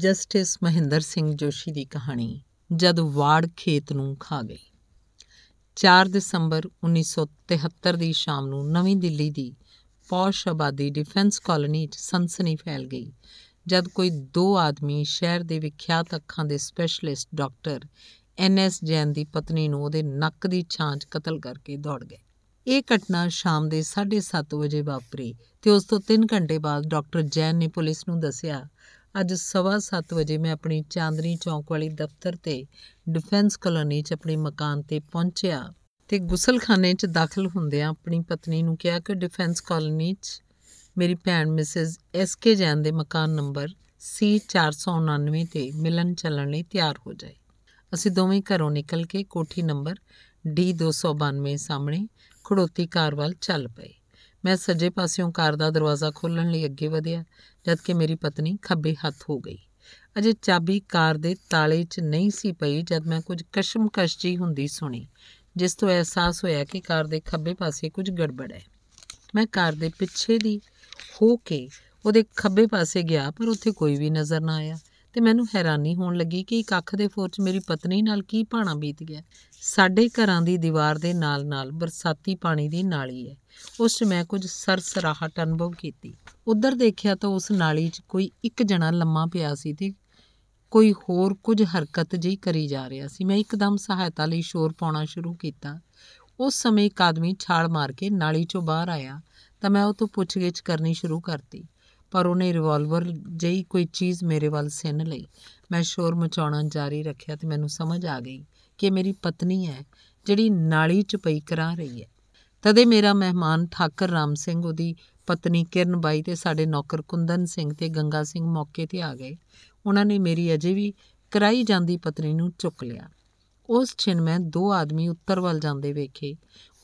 Justice Mahinder Singh Joshi ਦੀ ਕਹਾਣੀ ਜਦ ਵਾੜ ਖੇਤ ਨੂੰ ਖਾ ਗਈ 4 ਦਸੰਬਰ 1973 ਦੀ ਸ਼ਾਮ ਨੂੰ ਨਵੀਂ ਦਿੱਲੀ ਦੀ ਪੌਸ਼ ਆਬਾਦੀ ਡਿਫੈਂਸ ਕਲੋਨੀ 'ਚ ਸਨਸਨੀ ਫੈਲ ਗਈ ਜਦ ਕੋਈ ਦੋ ਆਦਮੀ ਸ਼ਹਿਰ ਦੇ ਵਿਖਿਆਤ ਅੱਖਾਂ ਦੇ specialist doctor N S Jain ਦੀ ਪਤਨੀ ਨੂੰ ਉਹਦੇ ਨੱਕ ਦੀ ਛਾਂਚ ਕਤਲ ਕਰਕੇ ਦੌੜ ਗਏ ਇਹ ਘਟਨਾ ਸ਼ਾਮ ਦੇ 7:30 ਵਜੇ ਵਾਪਰੀ ਤੇ ਉਸ ਤੋਂ 3 ਘੰਟੇ ਬਾਅਦ ਡਾਕਟਰ ਜੈਨ ਨੇ ਪੁਲਿਸ ਨੂੰ ਦੱਸਿਆ ਅੱਜ ਸਵਾ 7 ਵਜੇ ਮੈਂ ਆਪਣੀ ਚਾਂਦਨੀ ਚੌਂਕ ਵਾਲੀ ਦਫ਼ਤਰ ਤੇ ਡਿਫੈਂਸ ਕਲੋਨੀ 'ਚ ਆਪਣੇ ਮਕਾਨ ਤੇ ਪਹੁੰਚਿਆ ਤੇ ਗੁਸਲਖਾਨੇ 'ਚ ਦਾਖਲ ਹੁੰਦਿਆਂ ਆਪਣੀ ਪਤਨੀ ਨੂੰ ਕਿਹਾ ਕਿ ਡਿਫੈਂਸ ਕਲੋਨੀ 'ਚ ਮੇਰੀ ਭੈਣ ਮਿਸਿਸ ਐਸ ਕੇ ਜੈਨ ਦੇ ਮਕਾਨ ਨੰਬਰ C499 ਤੇ ਮਿਲਣ ਚੱਲਣ ਲਈ ਤਿਆਰ ਹੋ ਜਾਏ ਅਸੀਂ ਦੋਵੇਂ ਘਰੋਂ ਨਿਕਲ ਕੇ ਕੋਠੀ ਨੰਬਰ D292 ਸਾਹਮਣੇ ਖੜੋਤੀ ਕਾਰ ਵੱਲ ਚੱਲ ਪਏ ਮੈਂ ਸੱਜੇ ਪਾਸਿਓਂ ਕਾਰ ਦਾ ਦਰਵਾਜ਼ਾ ਖੋਲ੍ਹਣ ਲਈ ਅੱਗੇ ਵਧਿਆ ਜਦ ਕਿ ਮੇਰੀ ਪਤਨੀ ਖੱਬੇ ਹੱਥ ਹੋ ਗਈ ਅਜੇ ਚਾਬੀ ਕਾਰ ਦੇ ਤਾਲੇ 'ਚ ਨਹੀਂ ਸੀ ਪਈ ਜਦ ਮੈਂ ਕੁਝ ਕਸ਼ਮਕਸ਼ ਜੀ ਹੁੰਦੀ ਸੁਣੀ ਜਿਸ ਤੋਂ ਅਹਿਸਾਸ ਹੋਇਆ ਕਿ ਕਾਰ ਦੇ ਖੱਬੇ ਪਾਸੇ ਕੁਝ ਗੜਬੜ ਹੈ ਮੈਂ ਕਾਰ ਦੇ ਪਿੱਛੇ ਦੀ ਹੋ ਕੇ ਉਹਦੇ ਖੱਬੇ ਪਾਸੇ ਗਿਆ ਪਰ ਉੱਥੇ ਕੋਈ ਵੀ ਨਜ਼ਰ ਨਾ ਆਇਆ ਤੇ ਮੈਨੂੰ ਹੈਰਾਨੀ ਹੋਣ ਲੱਗੀ ਕਿ ਇੱਕ ਅੱਖ ਦੇ ਫੋਰ 'ਚ ਮੇਰੀ ਪਤਨੀ ਨਾਲ ਕੀ ਪਾਣਾ ਬੀਤ ਗਿਆ ਸਾਡੇ ਘਰਾਂ ਦੀ ਦੀਵਾਰ ਦੇ ਨਾਲ-ਨਾਲ ਬਰਸਾਤੀ ਪਾਣੀ ਦੀ ਨਾਲੀ ਹੈ ਉਸ 'ਚ ਮੈਂ ਕੁਝ ਸਰਸਰਾਹਟ ਅਨੁਭਵ ਕੀਤੀ ਉਧਰ ਦੇਖਿਆ ਤਾਂ ਉਸ ਨਾਲੀ 'ਚ ਕੋਈ ਇੱਕ ਜਣਾ ਲੰਮਾ ਪਿਆ ਸੀ ਤੇ ਕੋਈ ਹੋਰ ਕੁਝ ਹਰਕਤ ਜਿਹੀ ਕਰੀ ਜਾ ਰਿਹਾ ਸੀ ਮੈਂ ਇੱਕਦਮ ਸਹਾਇਤਾ ਲਈ ਸ਼ੋਰ ਪਾਉਣਾ ਸ਼ੁਰੂ ਕੀਤਾ ਉਸ ਸਮੇਂ ਇੱਕ ਆਦਮੀ ਛਾਲ ਮਾਰ ਕੇ ਨਾਲੀ 'ਚੋਂ ਬਾਹਰ ਆਇਆ ਤਾਂ ਮੈਂ ਉਹ ਤੋਂ ਪੁੱਛਗਿੱਛ ਕਰਨੀ ਸ਼ੁਰੂ ਕਰਤੀ ਪਰ ਉਹਨੇ ਰਿਵਾਲਵਰ ਜਈ ਕੋਈ ਚੀਜ਼ ਮੇਰੇ ਵੱਲ ਸਿੰਨ ਲਈ ਮੈਂ ਸ਼ੋਰ ਮਚਾਉਣਾ ਜਾਰੀ ਰੱਖਿਆ ਤੇ ਮੈਨੂੰ ਸਮਝ ਆ ਗਈ ਕਿ ਮੇਰੀ ਪਤਨੀ ਹੈ ਜਿਹੜੀ ਨਾਲੀ 'ਚ ਪਈ ਕਰਾ ਰਹੀ ਹੈ ਤਦੇ ਮੇਰਾ ਮਹਿਮਾਨ ਠਾਕਰ ਰਾਮ ਸਿੰਘ ਉਹਦੀ ਪਤਨੀ ਕਿਰਨ ਬਾਈ ਤੇ ਸਾਡੇ ਨੌਕਰ ਕੁੰਦਨ ਸਿੰਘ ਤੇ ਗੰਗਾ ਸਿੰਘ ਮੌਕੇ ਤੇ ਆ ਗਏ ਉਹਨਾਂ ਨੇ ਮੇਰੀ ਅਜੇ ਵੀ ਕਰਾਈ ਜਾਂਦੀ ਪਤਨੀ ਨੂੰ ਚੁੱਕ ਲਿਆ ਉਸ ਛਿਨ ਮੈਂ ਦੋ ਆਦਮੀ ਉੱਤਰ ਵੱਲ ਜਾਂਦੇ ਵੇਖੇ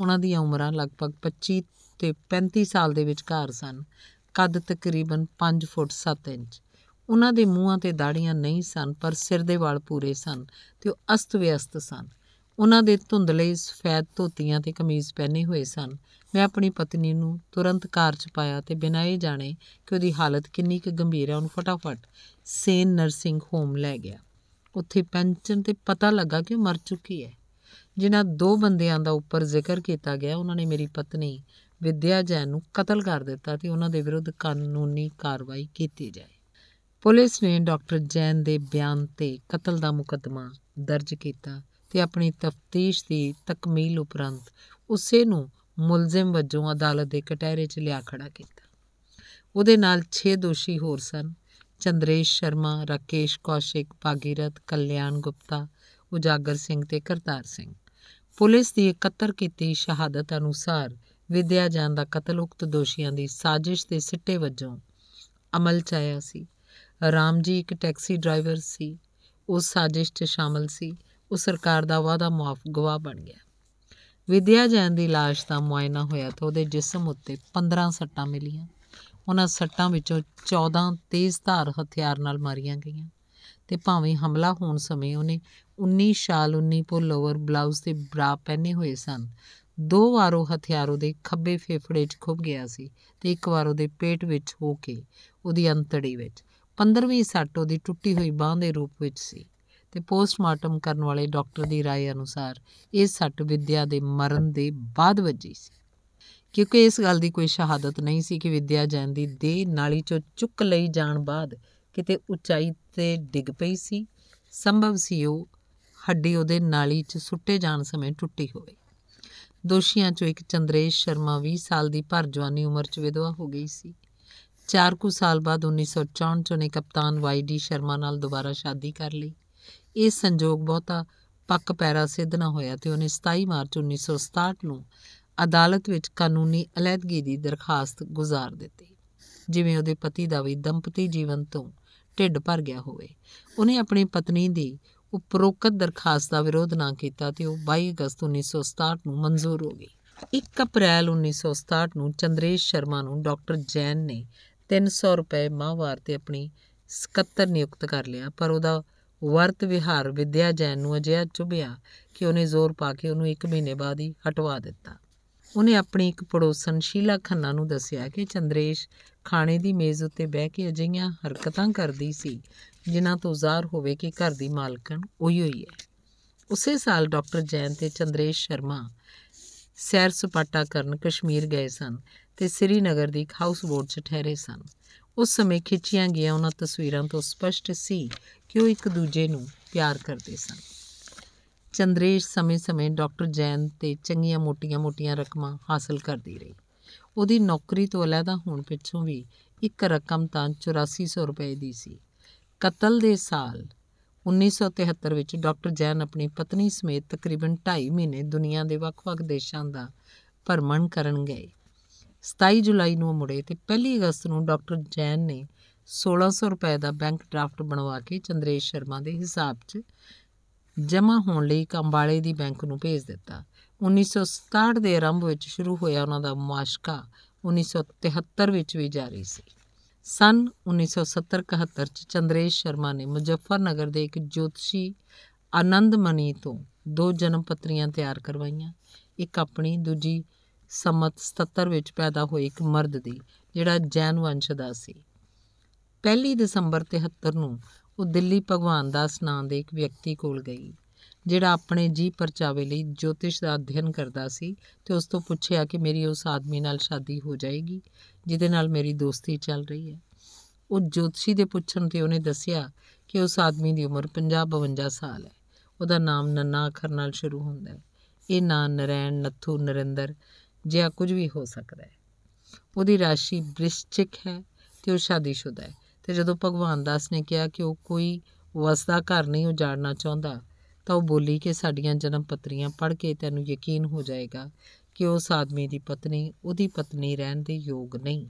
ਉਹਨਾਂ ਦੀਆਂ ਉਮਰਾਂ ਲਗਭਗ 25 ਤੇ 35 ਸਾਲ ਦੇ ਵਿਚਕਾਰ ਸਨ ਕੱਦ ਤਕਰੀਬਨ 5 ਫੁੱਟ 7 ਇੰਚ ਉਹਨਾਂ ਦੇ ਮੂੰਹਾਂ ਤੇ ਦਾੜੀਆਂ ਨਹੀਂ ਸਨ ਪਰ ਸਿਰ ਦੇ ਵਾਲ ਪੂਰੇ ਸਨ ਤੇ ਉਹ ਅਸਤ-ਵਿਅਸਤ ਸਨ ਉਹਨਾਂ ਦੇ ਧੁੰਦਲੇ ਸਫੈਦ ਧੋਤੀਆਂ ਤੇ ਕਮੀਜ਼ ਪਹਿਨੇ ਹੋਏ ਸਨ ਮੈਂ ਆਪਣੀ ਪਤਨੀ ਨੂੰ ਤੁਰੰਤ ਕਾਰ 'ਚ ਪਾਇਆ ਤੇ ਬਿਨਾਂ ਇਹ ਜਾਣੇ ਕਿ ਉਹਦੀ ਹਾਲਤ ਕਿੰਨੀ ਕੁ ਗੰਭੀਰ ਹੈ ਉਹਨੂੰ ਫਟਾਫਟ ਸੇਨ ਨਰਸਿੰਗ ਹੋਮ ਲੈ ਗਿਆ ਉੱਥੇ ਪੈਂਚਨ ਤੇ ਪਤਾ ਲੱਗਾ ਕਿ ਉਹ ਮਰ ਚੁੱਕੀ ਹੈ ਜਿਨ੍ਹਾਂ ਦੋ ਬੰਦਿਆਂ ਦਾ ਉੱਪਰ ਜ਼ਿਕਰ ਕੀਤਾ ਗਿਆ ਉਹਨਾਂ ਨੇ ਮੇਰੀ ਪਤਨੀ ਵਿਦਿਆ ਜੈਨ ਨੂੰ ਕਤਲ ਕਰ ਦਿੱਤਾ ਤੇ ਉਹਨਾਂ ਦੇ ਵਿਰੁੱਧ ਕਾਨੂੰਨੀ ਕਾਰਵਾਈ ਕੀਤੀ ਜਾਏ ਪੁਲਿਸ ਨੇ ਡਾਕਟਰ ਜੈਨ ਦੇ ਬਿਆਨ ਤੇ ਕਤਲ ਦਾ ਮੁਕੱਦਮਾ ਦਰਜ ਕੀਤਾ ਤੇ ਆਪਣੀ ਤਫਤੀਸ਼ ਦੀ ਤਕਮੀਲ ਉਪਰੰਤ ਉਸੇ ਨੂੰ ਮੁਲਜ਼ਮ ਵਜੋਂ ਅਦਾਲਤ ਦੇ ਕਟਹਿਰੇ 'ਚ ਲਿਆ ਖੜਾ ਕੀਤਾ ਉਹਦੇ ਨਾਲ 6 ਦੋਸ਼ੀ ਹੋਰ ਸਨ ਚੰਦਰੇਸ਼ ਸ਼ਰਮਾ ਰਕੇਸ਼ ਕੌਸ਼ਿਕ ਪਾਗੀਰਤ ਕਲਿਆਣ ਗੁਪਤਾ ਉਜਾਗਰ ਸਿੰਘ ਤੇ ਕਰਤਾਰ ਸਿੰਘ ਪੁਲਿਸ ਦੀ ਇਕੱਤਰ ਕੀਤੀ ਸ਼ਹਾਦਤ ਅਨੁਸਾਰ ਵਿਦਿਆ ਜਾਨ ਦਾ ਕਤਲ ਉਕਤ ਦੋਸ਼ੀਆਂ ਦੀ ਸਾਜ਼ਿਸ਼ ਦੇ ਸਿੱਟੇ ਵਜੋਂ ਅਮਲ ਚ ਆਇਆ ਸੀ ਰਾਮ ਜੀ ਇੱਕ ਟੈਕਸੀ ਡਰਾਈਵਰ ਸੀ ਉਸ ਸਾਜ਼ਿਸ਼ 'ਚ ਸ਼ਾਮਲ ਸੀ ਉਹ ਸਰਕਾਰ ਦਾ ਵਾਅਦਾ ਮੁਆਫ ਗਵਾਹ ਬਣ ਗਿਆ ਵਿਦਿਆ ਜਾਨ ਦੀ লাশ ਦਾ ਮੁਆਇਨਾ ਹੋਇਆ ਤਾਂ ਉਹਦੇ ਜਿਸਮ ਉੱਤੇ 15 ਸੱਟਾਂ ਮਿਲੀਆਂ ਉਹਨਾਂ ਸੱਟਾਂ ਵਿੱਚੋਂ 14 ਤੇਜ਼ ਧਾਰ ਹਥਿਆਰ ਨਾਲ ਮਾਰੀਆਂ ਗਈਆਂ ਤੇ ਭਾਵੇਂ ਹਮਲਾ ਹੋਣ ਸਮੇਂ ਉਹਨੇ 19 ਸ਼ਾਲ 19 ਲੋਅਰ ਬਲਾਊਜ਼ ਤੇ ਬਰਾ ਪਹਿਨੇ ਹੋਏ ਸਨ ਦੋ ਵਾਰ ਉਹ ਹਥਿਆਰ ਉਹਦੇ ਖੱਬੇ ਫੇਫੜੇ 'ਚ ਖੁੱਭ ਗਿਆ ਸੀ ਤੇ ਇੱਕ ਵਾਰ ਉਹਦੇ ਪੇਟ ਵਿੱਚ ਹੋ ਕੇ ਉਹਦੀ ਅੰਤੜੀ ਵਿੱਚ 15ਵੀਂ ਸੱਟ ਉਹਦੀ ਟੁੱਟੀ ਹੋਈ ਬਾਹ ਦੇ ਰੂਪ ਵਿੱਚ ਸੀ ਤੇ ਪੋਸਟਮਾਰਟਮ ਕਰਨ ਵਾਲੇ ਡਾਕਟਰ ਦੀ رائے ਅਨੁਸਾਰ ਇਹ ਸੱਟ ਵਿਦਿਆ ਦੇ ਮਰਨ ਦੇ ਬਾਅਦ ਵੱਜੀ ਸੀ ਕਿਉਂਕਿ ਇਸ ਗੱਲ ਦੀ ਕੋਈ ਸ਼ਹਾਦਤ ਨਹੀਂ ਸੀ ਕਿ ਵਿਦਿਆ ਜੈਨ ਦੀ ਦੇਹ ਨਾਲੀ ਚੋਂ ਚੁੱਕ ਲਈ ਜਾਣ ਬਾਅਦ ਕਿਤੇ ਉਚਾਈ ਤੇ ਡਿੱਗ ਪਈ ਸੀ ਸੰਭਵ ਸੀ ਉਹ ਹੱਡੀ ਉਹਦੇ ਨਾਲੀ 'ਚ ਸੁੱਟੇ ਜਾਣ ਸਮੇਂ ਟੁੱਟੀ ਹੋਵੇ ਦੋਸ਼ੀਆਂ 'ਚੋਂ ਇੱਕ ਚੰਦਰੇਸ਼ ਸ਼ਰਮਾ 20 ਸਾਲ ਦੀ ਭਰ ਜਵਾਨੀ ਉਮਰ 'ਚ ਵਿਧਵਾ ਹੋ ਗਈ ਸੀ 4 ਕੁ ਸਾਲ ਬਾਅਦ 1964 'ਚ ਉਹਨੇ ਕਪਤਾਨ ਵਾਈਡੀ ਸ਼ਰਮਾ ਨਾਲ ਦੁਬਾਰਾ ਸ਼ਾਦੀ ਕਰ ਲਈ ਇਹ ਸੰਜੋਗ ਬਹੁਤਾ ਪੱਕ ਪੈਰਾ ਸਿੱਧ ਨਾ ਹੋਇਆ ਤੇ ਉਹਨੇ 27 ਮਾਰਚ 1967 ਨੂੰ ਅਦਾਲਤ ਵਿੱਚ ਕਾਨੂੰਨੀ ਅਲੈਦਗੀ ਦੀ ਦਰਖਾਸਤ ਗੁਜ਼ਾਰ ਦਿੱਤੀ ਜਿਵੇਂ ਉਹਦੇ ਪਤੀ ਦਾ ਵੀ ਦੰਪਤੀ ਜੀਵਨ ਤੋਂ ਢਿੱਡ ਭਰ ਗਿਆ ਹੋਵੇ ਉਹਨੇ ਆਪਣੀ ਪਤਨੀ ਦੀ ਉਪਰੋਕਤ ਦਰਖਾਸਤ ਦਾ ਵਿਰੋਧ ਨਾ ਕੀਤਾ ਤੇ ਉਹ 22 ਅਗਸਤ 1967 ਨੂੰ ਮਨਜ਼ੂਰ ਹੋ ਗਈ 1 ਅਪ੍ਰੈਲ 1967 ਨੂੰ ਚੰਦਰੇਸ਼ ਸ਼ਰਮਾ ਨੂੰ ਡਾਕਟਰ ਜੈਨ ਨੇ 300 ਰੁਪਏ ਮਾਹਵਾਰ ਤੇ ਆਪਣੀ ਸਕੱਤਰ ਨਿਯੁਕਤ ਕਰ ਲਿਆ ਪਰ ਉਹਦਾ ਵਰਤ ਵਿਹਾਰ ਵਿਦਿਆ ਜੈਨ ਨੂੰ ਅਜਿਹਾ ਚੁਭਿਆ ਕਿ ਉਹਨੇ ਜ਼ੋਰ ਪਾ ਕੇ ਉਹਨੂੰ 1 ਮਹੀਨੇ ਬਾਅਦ ਹੀ ਹਟਵਾ ਦਿੱਤਾ ਉਹਨੇ ਆਪਣੀ ਇੱਕ ਪੜੋਸਣ ਸ਼ੀਲਾ ਖੰਨਾ ਨੂੰ ਦੱਸਿਆ ਕਿ ਚੰਦਰੇਸ਼ ਖਾਣੇ ਦੀ ਮੇਜ਼ ਉੱਤੇ ਬਹਿ ਕੇ ਅਜਿਹੀਆਂ ਹਰਕਤਾਂ ਕਰਦੀ ਸੀ ਜਿਨ੍ਹਾਂ ਤੋਂ ਜ਼ਾਹਰ ਹੋਵੇ ਕਿ ਘਰ ਦੀ ਮਾਲਕਣ ਉਹੀ ਹੋਈ ਹੈ ਉਸੇ ਸਾਲ ਡਾਕਟਰ ਜੈਨ ਤੇ ਚੰਦਰੇਸ਼ ਸ਼ਰਮਾ ਸੈਰ ਸਪਾਟਾ ਕਰਨ ਕਸ਼ਮੀਰ ਗਏ ਸਨ ਤੇ ਸ੍ਰੀਨਗਰ ਦੀ ਇੱਕ ਹਾਊਸ ਬੋਟ 'ਚ ਠਹਿਰੇ ਸਨ ਉਸ ਸਮੇਂ ਖਿੱਚੀਆਂ ਗਈਆਂ ਉਹਨਾਂ ਤਸਵੀਰਾਂ ਤੋਂ ਸਪਸ਼ਟ ਸੀ ਕਿ ਉਹ ਇੱਕ ਦੂਜੇ ਨੂੰ ਪਿਆਰ ਕਰਦੇ ਸਨ ਚੰਦਰੇਸ਼ ਸਮੇਂ-ਸਮੇਂ ਡਾਕਟਰ ਜੈਨ ਤੇ ਚੰਗੀਆਂ ਮੋਟੀਆਂ-ਮੋਟੀਆਂ ਰਕਮਾਂ ਹਾਸਲ ਕਰਦੀ ਰਹੀ। ਉਹਦੀ ਨੌਕਰੀ ਤੋਂ ਅਲੱਗਾ ਹੋਣ ਪਿੱਛੋਂ ਵੀ ਇੱਕ ਰਕਮ ਤਾਂ 8400 ਰੁਪਏ ਦੀ ਸੀ। ਕਤਲ ਦੇ ਸਾਲ 1973 ਵਿੱਚ ਡਾਕਟਰ ਜੈਨ ਆਪਣੀ ਪਤਨੀ ਸਮੇਤ ਤਕਰੀਬਨ ਢਾਈ ਮਹੀਨੇ ਦੁਨੀਆ ਦੇ ਵੱਖ-ਵੱਖ ਦੇਸ਼ਾਂ ਦਾ ਭਰਮਣ ਕਰਨ ਗਏ। 27 ਜੁਲਾਈ ਨੂੰ ਉਹ ਮੁੜੇ ਤੇ 1 ਅਗਸਤ ਨੂੰ ਡਾਕਟਰ ਜੈਨ ਨੇ 1600 ਰੁਪਏ ਦਾ ਬੈਂਕ ਡਰਾਫਟ ਬਣਵਾ ਕੇ ਚੰਦਰੇਸ਼ ਸ਼ਰਮਾ ਦੇ ਹਿਸਾਬ 'ਚ ਜਮ੍ਹਾਂ ਹੋਣ ਲਈ ਕੰਬਾਲੇ ਦੀ ਬੈਂਕ ਨੂੰ ਭੇਜ ਦਿੱਤਾ 1967 ਦੇ ਆਰੰਭ ਵਿੱਚ ਸ਼ੁਰੂ ਹੋਇਆ ਉਹਨਾਂ ਦਾ ਮੁਆਸ਼ਕਾ 1973 ਵਿੱਚ ਵੀ ਜਾਰੀ ਸੀ ਸਨ 1970-71 ਚ ਚੰਦਰੇਸ਼ ਸ਼ਰਮਾ ਨੇ ਮੁਜ਼ੱਫਰਨਗਰ ਦੇ ਇੱਕ ਜੋਤਸ਼ੀ ਆਨੰਦਮਨੀ ਤੋਂ ਦੋ ਜਨਮ ਪੱਤਰੀਆਂ ਤਿਆਰ ਕਰਵਾਈਆਂ ਇੱਕ ਆਪਣੀ ਦੂਜੀ ਸਮਤ 77 ਵਿੱਚ ਪੈਦਾ ਹੋਏ ਇੱਕ ਮਰਦ ਦੀ ਜਿਹੜਾ ਜੈਨ ਵੰਸ਼ ਦਾ ਸੀ ਪਹਿਲੀ ਦਸੰਬਰ 73 ਨੂੰ ਉਹ ਦਿੱਲੀ ਭਗਵਾਨ ਦਾਸ ਨਾਂ ਦੇ ਇੱਕ ਵਿਅਕਤੀ ਕੋਲ ਗਈ ਜਿਹੜਾ ਆਪਣੇ ਜੀ ਪਰਚਾਵੇ ਲਈ ਜੋਤਿਸ਼ ਦਾ ਅਧਿਐਨ ਕਰਦਾ ਸੀ ਤੇ ਉਸ ਤੋਂ ਪੁੱਛਿਆ ਕਿ ਮੇਰੀ ਉਸ ਆਦਮੀ ਨਾਲ ਸ਼ਾਦੀ ਹੋ ਜਾਏਗੀ ਜਿਹਦੇ ਨਾਲ ਮੇਰੀ ਦੋਸਤੀ ਚੱਲ ਰਹੀ ਹੈ ਉਹ ਜੋਤਸ਼ੀ ਦੇ ਪੁੱਛਣ ਤੇ ਉਹਨੇ ਦੱਸਿਆ ਕਿ ਉਸ ਆਦਮੀ ਦੀ ਉਮਰ 50-52 ਸਾਲ ਹੈ ਉਹਦਾ ਨਾਮ ਨੰਨਾ ਅੱਖਰ ਨਾਲ ਸ਼ੁਰੂ ਹੁੰਦਾ ਹੈ ਇਹ ਨਾਂ ਨਰੈਣ ਨੱਥੂ ਨਰਿੰਦਰ ਜਿਹਾ ਕੁਝ ਵੀ ਹੋ ਸਕਦਾ ਹੈ ਉਹਦੀ ਰਾਸ਼ੀ ਬ੍ਰਿਸ਼ਚਿਕ ਹੈ ਤੇ ਉਹ ਸ਼ਾਦੀशुदा ਹੈ ਤੇ ਜਦੋਂ ਭਗਵਾਨ ਦਾਸ ਨੇ ਕਿਹਾ ਕਿ ਉਹ ਕੋਈ ਵਸਦਾ ਘਰ ਨਹੀਂ ਉਜਾੜਨਾ ਚਾਹੁੰਦਾ ਤਾਂ ਉਹ ਬੋਲੀ ਕਿ ਸਾਡੀਆਂ ਜਨਮ ਪੱਤਰੀਆਂ ਪੜ੍ਹ ਕੇ ਤੈਨੂੰ ਯਕੀਨ ਹੋ ਜਾਏਗਾ ਕਿ ਉਸ ਆਦਮੀ ਦੀ ਪਤਨੀ ਉਹਦੀ ਪਤਨੀ ਰਹਿਣ ਦੇ ਯੋਗ ਨਹੀਂ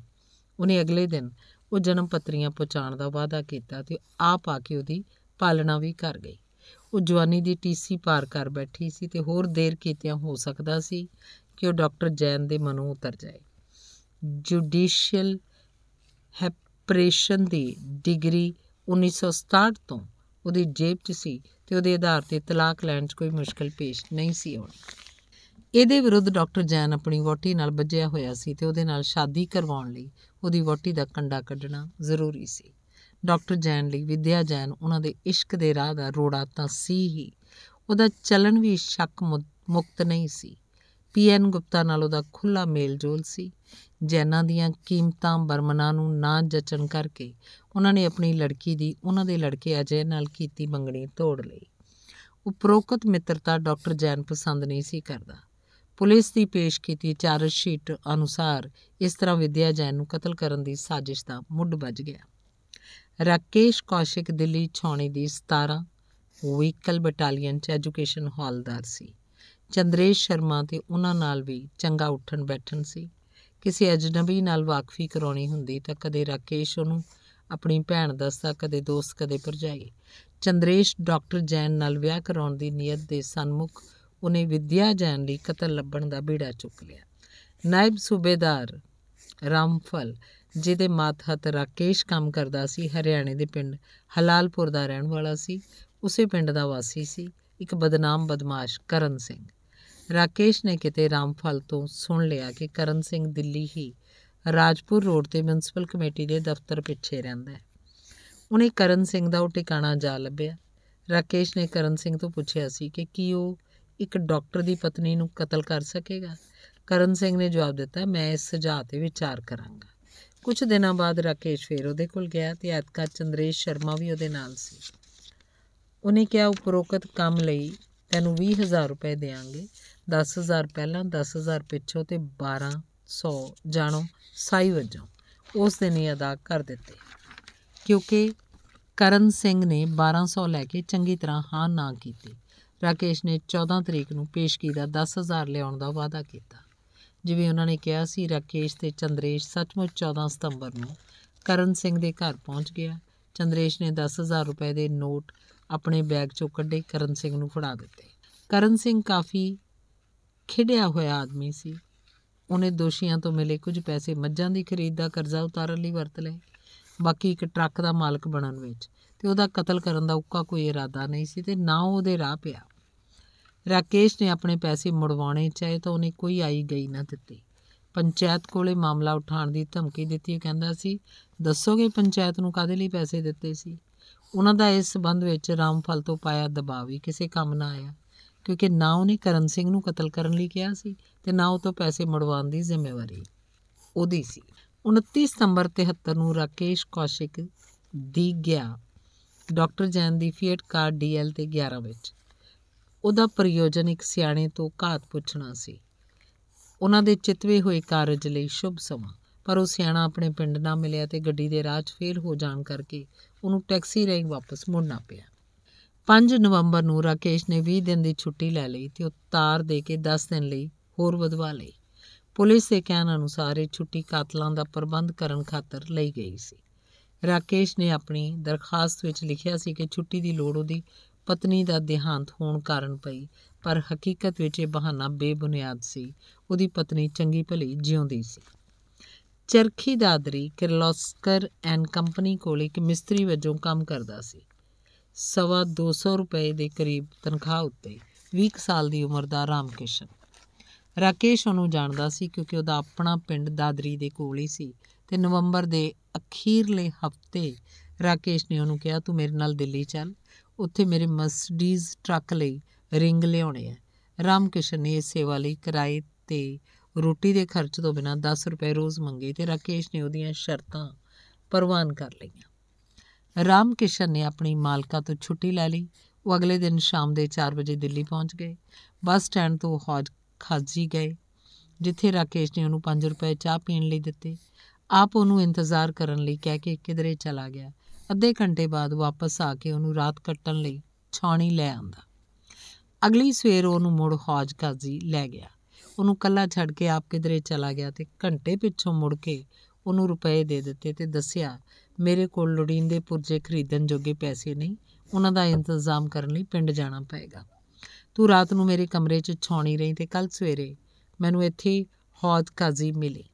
ਉਹਨੇ ਅਗਲੇ ਦਿਨ ਉਹ ਜਨਮ ਪੱਤਰੀਆਂ ਪਹੁੰਚਾਉਣ ਦਾ ਵਾਅਦਾ ਕੀਤਾ ਤੇ ਆਪ ਆ ਕੇ ਉਹਦੀ ਪਾਲਣਾ ਵੀ ਕਰ ਗਈ ਉਹ ਜਵਾਨੀ ਦੀ ਟੀਸੀ ਪਾਰ ਕਰ ਬੈਠੀ ਸੀ ਤੇ ਹੋਰ ਦੇਰ ਕੀਤਿਆਂ ਹੋ ਸਕਦਾ ਸੀ ਕਿ ਉਹ ਡਾਕਟਰ ਜੈਨ ਦੇ ਮਨੋਂ ਉਤਰ ਜਾਏ ਜੁਡੀਸ਼ੀਅਲ ਆਪਰੇਸ਼ਨ ਦੀ ਡਿਗਰੀ 1967 ਤੋਂ ਉਹਦੀ ਜੇਬ 'ਚ ਸੀ ਤੇ ਉਹਦੇ ਆਧਾਰ ਤੇ ਤਲਾਕ ਲੈਣ 'ਚ ਕੋਈ ਮੁਸ਼ਕਲ ਪੇਸ਼ ਨਹੀਂ ਸੀ ਆਉਣੀ ਇਹਦੇ ਵਿਰੁੱਧ ਡਾਕਟਰ ਜੈਨ ਆਪਣੀ ਵੋਟੀ ਨਾਲ ਵੱਜਿਆ ਹੋਇਆ ਸੀ ਤੇ ਉਹਦੇ ਨਾਲ ਸ਼ਾਦੀ ਕਰਵਾਉਣ ਲਈ ਉਹਦੀ ਵੋਟੀ ਦਾ ਕੰਡਾ ਕੱਢਣਾ ਜ਼ਰੂਰੀ ਸੀ ਡਾਕਟਰ ਜੈਨ ਲਈ ਵਿਦਿਆ ਜੈਨ ਉਹਨਾਂ ਦੇ ਇਸ਼ਕ ਦੇ ਰਾਹ ਦਾ ਰੋੜਾ ਤਾਂ ਸੀ ਹੀ ਉਹਦਾ ਚਲਣ ਵੀ ਸ਼ੱਕ ਮੁਕਤ ਨਹੀਂ ਸੀ ਪੀਐਨ ਗੁਪਤਾ ਨਾਲ ਉਹਦਾ ਖੁੱਲਾ ਮੇਲਜੋਲ ਸੀ ਜੈਨਾਂ ਦੀਆਂ ਕੀਮਤਾਂ ਬਰਮਨਾਂ ਨੂੰ ਨਾ ਜਚਣ ਕਰਕੇ ਉਹਨਾਂ ਨੇ ਆਪਣੀ ਲੜਕੀ ਦੀ ਉਹਨਾਂ ਦੇ ਲੜਕੇ ਅਜੇ ਨਾਲ ਕੀਤੀ ਮੰਗਣੀ ਤੋੜ ਲਈ ਉਪਰੋਕਤ ਮਿੱਤਰਤਾ ਡਾਕਟਰ ਜੈਨ ਪਸੰਦ ਨਹੀਂ ਸੀ ਕਰਦਾ ਪੁਲਿਸ ਦੀ ਪੇਸ਼ ਕੀਤੀ ਚਾਰਜ ਸ਼ੀਟ ਅਨੁਸਾਰ ਇਸ ਤਰ੍ਹਾਂ ਵਿਦਿਆ ਜੈਨ ਨੂੰ ਕਤਲ ਕਰਨ ਦੀ ਸਾਜ਼ਿਸ਼ ਦਾ ਮੁੱਢ ਵੱਜ ਗਿਆ ਰਾਕੇਸ਼ ਕੌਸ਼ਿਕ ਦਿੱਲੀ ਛਾਉਣੀ ਦੀ 17 ਵਹੀਕਲ ਬਟਾਲੀਅਨ ਚ ਐਜੂਕੇਸ਼ਨ ਹੌਲਦਾਰ ਸੀ ਚੰਦਰੇਸ਼ ਸ਼ਰਮਾ ਤੇ ਉਹਨਾਂ ਨਾਲ ਵੀ ਚੰਗਾ ਉੱਠਣ ਬੈਠਣ ਸੀ ਕਿਸੇ ਅਜਨਬੀ ਨਾਲ ਵਾਕਫੀ ਕਰਾਉਣੀ ਹੁੰਦੀ ਤਾਂ ਕਦੇ ਰਾਕੇਸ਼ ਉਹਨੂੰ ਆਪਣੀ ਭੈਣ ਦੱਸਦਾ ਕਦੇ ਦੋਸਤ ਕਦੇ ਭਰਜਾਈ ਚੰਦਰੇਸ਼ ਡਾਕਟਰ ਜੈਨ ਨਾਲ ਵਿਆਹ ਕਰਾਉਣ ਦੀ ਨੀਅਤ ਦੇ ਸਨਮੁਖ ਉਹਨੇ ਵਿਦਿਆ ਜੈਨ ਲਈ ਕਤਲ ਲੱਭਣ ਦਾ ਬੀੜਾ ਚੁੱਕ ਲਿਆ ਨਾਇਬ ਸੂਬੇਦਾਰ ਰਾਮਫਲ ਜਿਹਦੇ ਮਾਤਹਤ ਰਾਕੇਸ਼ ਕੰਮ ਕਰਦਾ ਸੀ ਹਰਿਆਣੇ ਦੇ ਪਿੰਡ ਹਲਾਲਪੁਰ ਦਾ ਰਹਿਣ ਵਾਲਾ ਸੀ ਉਸੇ ਪਿੰਡ ਦਾ ਵਾਸੀ ਸੀ ਇੱਕ ਬਦਨਾਮ ਬਦਮਾਸ਼ ਕਰਨ ਸਿੰਘ ਰਾਕੇਸ਼ ਨੇ ਕਿਤੇ ਰਾਮਫਲ ਤੋਂ ਸੁਣ ਲਿਆ ਕਿ ਕਰਨ ਸਿੰਘ ਦਿੱਲੀ ਹੀ ਰਾਜਪੁਰ ਰੋਡ ਤੇ ਮਿਊਂਸਪਲ ਕਮੇਟੀ ਦੇ ਦਫ਼ਤਰ ਪਿੱਛੇ ਰਹਿੰਦਾ ਹੈ ਉਹਨੇ ਕਰਨ ਸਿੰਘ ਦਾ ਉਹ ਟਿਕਾਣਾ ਜਾ ਲੱਭਿਆ ਰਾਕੇਸ਼ ਨੇ ਕਰਨ ਸਿੰਘ ਤੋਂ ਪੁੱਛਿਆ ਸੀ ਕਿ ਕੀ ਉਹ ਇੱਕ ਡਾਕਟਰ ਦੀ ਪਤਨੀ ਨੂੰ ਕਤਲ ਕਰ ਸਕੇਗਾ ਕਰਨ ਸਿੰਘ ਨੇ ਜਵਾਬ ਦਿੱਤਾ ਮੈਂ ਇਸ ਸੁਝਾਅ ਤੇ ਵਿਚਾਰ ਕਰਾਂਗਾ ਕੁਝ ਦਿਨਾਂ ਬਾਅਦ ਰਾਕੇਸ਼ ਫੇਰ ਉਹਦੇ ਕੋਲ ਗਿਆ ਤੇ ਐਤਕਾ ਚੰਦਰੇਸ਼ ਸ਼ਰਮਾ ਵੀ ਉਹਦੇ ਨਾਲ ਸੀ ਉਹਨੇ ਕਿਹਾ ਉਪਰੋਕਤ ਕੰਮ ਲਈ ਤੈਨੂੰ 20000 ਰੁਪਏ ਦੇਵਾਂਗੇ 10000 ਪਹਿਲਾਂ 10000 ਪਿੱਛੋਂ ਤੇ 1200 ਜਾਣੋ ਸਾਈ ਵਜੋਂ ਉਸ ਦਿਨ ਹੀ ਅਦਾ ਕਰ ਦਿੱਤੇ ਕਿਉਂਕਿ ਕਰਨ ਸਿੰਘ ਨੇ 1200 ਲੈ ਕੇ ਚੰਗੀ ਤਰ੍ਹਾਂ ਹਾਂ ਨਾ ਕੀਤੀ ਰਾਕੇਸ਼ ਨੇ 14 ਤਰੀਕ ਨੂੰ ਪੇਸ਼ਗੀ ਦਾ 10000 ਲਿਆਉਣ ਦਾ ਵਾਅਦਾ ਕੀਤਾ ਜਿਵੇਂ ਉਹਨਾਂ ਨੇ ਕਿਹਾ ਸੀ ਰਾਕੇਸ਼ ਤੇ ਚੰਦਰੇਸ਼ ਸੱਚਮੁੱਚ 14 ਸਤੰਬਰ ਨੂੰ ਕਰਨ ਸਿੰਘ ਦੇ ਘਰ ਪਹੁੰਚ ਗਿਆ ਚੰਦਰੇਸ਼ ਨੇ 10000 ਰੁਪਏ ਦੇ ਨੋਟ ਆਪਣੇ ਬੈਗ ਚੋਂ ਕੱਢੇ ਕਰਨ ਸਿੰਘ ਨੂੰ ਫੜਾ ਦਿੱਤੇ ਕਰਨ ਸਿੰਘ ਕਾਫੀ ਖਿੜਿਆ ਹੋਇਆ ਆਦਮੀ ਸੀ ਉਹਨੇ ਦੋਸ਼ੀਆਂ ਤੋਂ ਮਿਲੇ ਕੁਝ ਪੈਸੇ ਮੱਝਾਂ ਦੀ ਖਰੀਦ ਦਾ ਕਰਜ਼ਾ ਉਤਾਰਨ ਲਈ ਵਰਤ ਲਏ ਬਾਕੀ ਇੱਕ ਟਰੱਕ ਦਾ ਮਾਲਕ ਬਣਨ ਵਿੱਚ ਤੇ ਉਹਦਾ ਕਤਲ ਕਰਨ ਦਾ ਉੱਕਾ ਕੋਈ ਇਰਾਦਾ ਨਹੀਂ ਸੀ ਤੇ ਨਾ ਉਹਦੇ ਰਾਹ ਪਿਆ ਰਾਕੇਸ਼ ਨੇ ਆਪਣੇ ਪੈਸੇ ਮੁੜਵਾਉਣੇ ਚਾਹੇ ਤਾਂ ਉਹਨੇ ਕੋਈ ਆਈ ਗਈ ਨਾ ਦਿੱਤੀ ਪੰਚਾਇਤ ਕੋਲੇ ਮਾਮਲਾ ਉਠਾਉਣ ਦੀ ਧਮਕੀ ਦਿੱਤੀ ਉਹ ਕਹਿੰਦਾ ਸੀ ਦੱਸੋਗੇ ਪੰਚਾਇਤ ਨੂੰ ਕਾਦੇ ਲਈ ਪੈਸੇ ਦਿੱਤੇ ਸੀ ਉਹਨਾਂ ਦਾ ਇਸ ਸਬੰਧ ਵਿੱਚ ਰਾਮਫਲ ਤੋਂ ਪਾਇਆ ਦਬਾਅ ਵੀ ਕਿਸੇ ਕੰਮ ਨਾ ਆਇਆ ਕਿਉਂਕਿ ਨਾ ਉਹਨੇ ਕਰਨ ਸਿੰਘ ਨੂੰ ਕਤਲ ਕਰਨ ਲਈ ਕਿਹਾ ਸੀ ਤੇ ਨਾ ਉਹ ਤੋਂ ਪੈਸੇ ਮੜਵਾਉਣ ਦੀ ਜ਼ਿੰਮੇਵਾਰੀ ਉਹਦੀ ਸੀ 29 ਸਤੰਬਰ 73 ਨੂੰ ਰਾਕੇਸ਼ ਕੌਸ਼ਿਕ ਦੀ ਗਿਆ ਡਾਕਟਰ ਜੈਨ ਦੀ ਫੀਟ ਕਾਰ ਡੀਐਲ ਤੇ 11 ਵਿੱਚ ਉਹਦਾ ਪ੍ਰਯੋਜਨ ਇੱਕ ਸਿਆਣੇ ਤੋਂ ਘਾਤ ਪੁੱਛਣਾ ਸੀ ਉਹਨਾਂ ਦੇ ਚਿਤਵੇ ਹੋਏ ਕਾਰਜ ਲਈ ਸ਼ੁਭ ਸਮਾਂ ਪਰ ਉਹ ਸਿਆਣਾ ਆਪਣੇ ਪਿੰਡ ਨਾ ਮਿਲਿਆ ਤੇ ਗੱਡੀ ਦੇ ਰਾਹ 'ਚ ਫੇਲ ਹੋ ਜਾਣ ਕਰਕੇ ਉਹਨੂੰ ਟੈਕਸੀ ਰਾਹੀਂ ਵਾਪਸ ਮੁੜਨਾ ਪਿਆ 5 ਨਵੰਬਰ ਨੂੰ ਰਾਕੇਸ਼ ਨੇ 20 ਦਿਨ ਦੀ ਛੁੱਟੀ ਲੈ ਲਈ ਤੇ ਉਹ ਤਾਰ ਦੇ ਕੇ 10 ਦਿਨ ਲਈ ਹੋਰ ਵਧਵਾ ਲਈ ਪੁਲਿਸ ਦੇ ਕਹਿਣ ਅਨੁਸਾਰ ਇਹ ਛੁੱਟੀ ਕਾਤਲਾਂ ਦਾ ਪ੍ਰਬੰਧ ਕਰਨ ਖਾਤਰ ਲਈ ਗਈ ਸੀ ਰਾਕੇਸ਼ ਨੇ ਆਪਣੀ ਦਰਖਾਸਤ ਵਿੱਚ ਲਿਖਿਆ ਸੀ ਕਿ ਛੁੱਟੀ ਦੀ ਲੋੜ ਉਹਦੀ ਪਤਨੀ ਦਾ ਦੇਹਾਂਤ ਹੋਣ ਕਾਰਨ ਪਈ ਪਰ ਹਕੀਕਤ ਵਿੱਚ ਇਹ ਬਹਾਨਾ ਬੇਬੁਨਿਆਦ ਸੀ ਉਹਦੀ ਪਤਨੀ ਚੰਗੀ ਭਲੀ ਜਿਉਂਦੀ ਸੀ ਚਰਖੀ ਦਾਦਰੀ ਕਿਰਲੋਸਕਰ ਐਂਡ ਕੰਪਨੀ ਕੋਲ ਇੱਕ ਮਿਸਤਰੀ ਵਜੋਂ ਕੰਮ ਕਰਦਾ ਸੀ ਸਵਾ 200 ਰੁਪਏ ਦੇ ਕਰੀਬ ਤਨਖਾਹ ਉੱਤੇ 20 ਸਾਲ ਦੀ ਉਮਰ ਦਾ ਰਾਮਕਿਸ਼ਨ ਰਾਕੇਸ਼ ਉਹਨੂੰ ਜਾਣਦਾ ਸੀ ਕਿਉਂਕਿ ਉਹਦਾ ਆਪਣਾ ਪਿੰਡ ਦਾਦਰੀ ਦੇ ਕੋਲ ਹੀ ਸੀ ਤੇ ਨਵੰਬਰ ਦੇ ਅਖੀਰਲੇ ਹਫਤੇ ਰਾਕੇਸ਼ ਨੇ ਉਹਨੂੰ ਕਿਹਾ ਤੂੰ ਮੇਰੇ ਨਾਲ ਦਿੱਲੀ ਚੱਲ ਉੱਥੇ ਮੇਰੇ ਮਸਡੀਜ਼ ਟਰੱਕ ਲਈ ਰਿੰਗ ਲਿਆਉਣੇ ਆ ਰਾਮਕਿਸ਼ਨ ਨੇ ਇਸੇ ਸੇਵਾ ਲਈ ਕਿਰਾਏ ਤੇ ਰੋਟੀ ਦੇ ਖਰਚ ਤੋਂ ਬਿਨਾਂ 10 ਰੁਪਏ ਰੋਜ਼ ਮੰਗੇ ਤੇ ਰਾਕੇਸ਼ ਨੇ ਉਹਦੀਆਂ ਸ਼ਰਤਾਂ ਪ੍ਰਵਾਨ ਕਰ ਲਈਆਂ ਰਾਮਕਿਸ਼ਨ ਨੇ ਆਪਣੀ ਮਾਲਕਾ ਤੋਂ ਛੁੱਟੀ ਲੈ ਲਈ ਉਹ ਅਗਲੇ ਦਿਨ ਸ਼ਾਮ ਦੇ 4 ਵਜੇ ਦਿੱਲੀ ਪਹੁੰਚ ਗਏ ਬੱਸ ਸਟੈਂਡ ਤੋਂ ਹੌਜ ਖਾਜੀ ਗਏ ਜਿੱਥੇ ਰਾਕੇਸ਼ ਨੇ ਉਹਨੂੰ 5 ਰੁਪਏ ਚਾਹ ਪੀਣ ਲਈ ਦਿੱਤੇ ਆਪ ਉਹਨੂੰ ਇੰਤਜ਼ਾਰ ਕਰਨ ਲਈ ਕਹਿ ਕੇ ਕਿਧਰੇ ਚਲਾ ਗਿਆ ਅੱਧੇ ਘੰਟੇ ਬਾਅਦ ਵਾਪਸ ਆ ਕੇ ਉਹਨੂੰ ਰਾਤ ਕੱਟਣ ਲਈ ਛਾਣੀ ਲੈ ਆਂਦਾ ਅਗਲੀ ਸਵੇਰ ਉਹਨੂੰ ਮੁੜ ਹੌਜ ਕਾਜ਼ੀ ਲੈ ਗਿਆ ਉਹਨੂੰ ਕੱਲਾ ਛੱਡ ਕੇ ਆਪ ਕਿਧਰੇ ਚਲਾ ਗਿਆ ਤੇ ਘੰਟੇ ਪਿੱਛੋਂ ਮੁੜ ਕੇ ਉਹਨੂੰ ਰੁਪਏ ਦੇ ਦਿੱਤੇ ਤੇ ਦੱਸਿਆ ਮੇਰੇ ਕੋਲ ਲੋੜੀਂਦੇ ਪੁਰਜੇ ਖਰੀਦਣ ਜੋਗੇ ਪੈਸੇ ਨਹੀਂ ਉਹਨਾਂ ਦਾ ਇੰਤਜ਼ਾਮ ਕਰਨ ਲਈ ਪਿੰਡ ਜਾਣਾ ਪਏਗਾ ਤੂੰ ਰਾਤ ਨੂੰ ਮੇਰੇ ਕਮਰੇ 'ਚ ਛੌਣੀ ਰਹੀ ਤੇ ਕੱਲ ਸਵੇਰੇ ਮੈਨੂੰ ਇੱਥੇ ਹੌਜ ਕਾਜ਼ੀ ਮਿਲੇ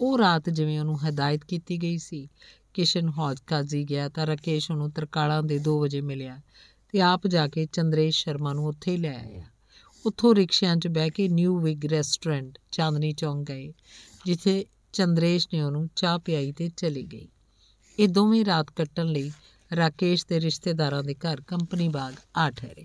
ਉਹ ਰਾਤ ਜਿਵੇਂ ਉਹਨੂੰ ਹਦਾਇਤ ਕੀਤੀ ਗਈ ਸੀ ਕਿਸ਼ਨ ਹੌਜ ਕਾਜ਼ੀ ਗਿਆ ਤਾਂ ਰਕੇਸ਼ ਉਹਨੂੰ ਤਰਕਾਲਾਂ ਦੇ 2 ਵਜੇ ਮਿਲਿਆ ਤੇ ਆਪ ਜਾ ਕੇ ਚੰਦਰੇਸ਼ ਸ਼ਰਮਾ ਨੂੰ ਉੱਥੇ ਹੀ ਲੈ ਆਇਆ ਉੱਥੋਂ ਰਿਕਸ਼ਿਆਂ 'ਚ ਬਹਿ ਕੇ ਨਿਊ ਵਿਗ ਰੈਸਟੋਰੈਂਟ ਚਾਂਦਨੀ ਚੌਂਕ ਗਏ ਜਿੱਥੇ ਚੰਦਰੇਸ਼ ਨੇ ਉਹਨੂੰ ਚਾਹ ਪਿਆਈ ਤੇ ਚਲੀ ਗਈ ਇਹ ਦੋਵੇਂ ਰਾਤ ਕੱਟਣ ਲਈ ਰਾਕੇਸ਼ ਦੇ ਰਿਸ਼ਤੇਦਾਰਾਂ ਦੇ ਘਰ ਕੰਪਨੀ ਬਾਗ ਆ ਠਹਿਰੇ